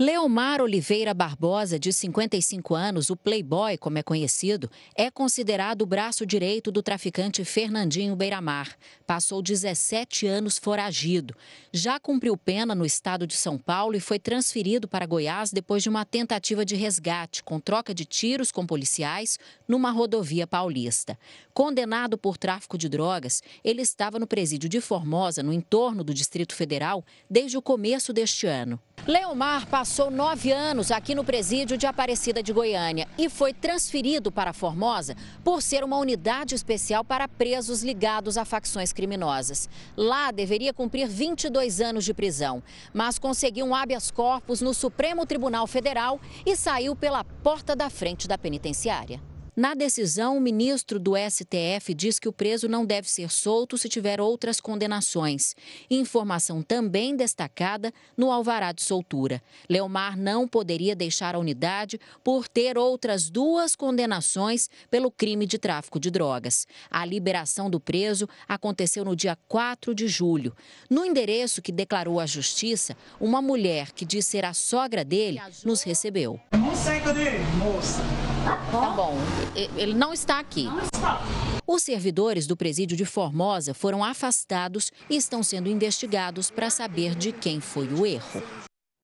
Leomar Oliveira Barbosa, de 55 anos, o Playboy, como é conhecido, é considerado o braço direito do traficante Fernandinho Beiramar. Passou 17 anos foragido. Já cumpriu pena no estado de São Paulo e foi transferido para Goiás depois de uma tentativa de resgate com troca de tiros com policiais numa rodovia paulista. Condenado por tráfico de drogas, ele estava no presídio de Formosa, no entorno do Distrito Federal, desde o começo deste ano. Leomar passou passou nove anos aqui no presídio de Aparecida de Goiânia e foi transferido para Formosa por ser uma unidade especial para presos ligados a facções criminosas. Lá deveria cumprir 22 anos de prisão, mas conseguiu um habeas corpus no Supremo Tribunal Federal e saiu pela porta da frente da penitenciária. Na decisão, o ministro do STF diz que o preso não deve ser solto se tiver outras condenações. Informação também destacada no alvará de soltura. Leomar não poderia deixar a unidade por ter outras duas condenações pelo crime de tráfico de drogas. A liberação do preso aconteceu no dia 4 de julho. No endereço que declarou à justiça, uma mulher que diz ser a sogra dele nos recebeu. Não cadê? Moça. Tá bom ele não está aqui. Os servidores do presídio de Formosa foram afastados e estão sendo investigados para saber de quem foi o erro.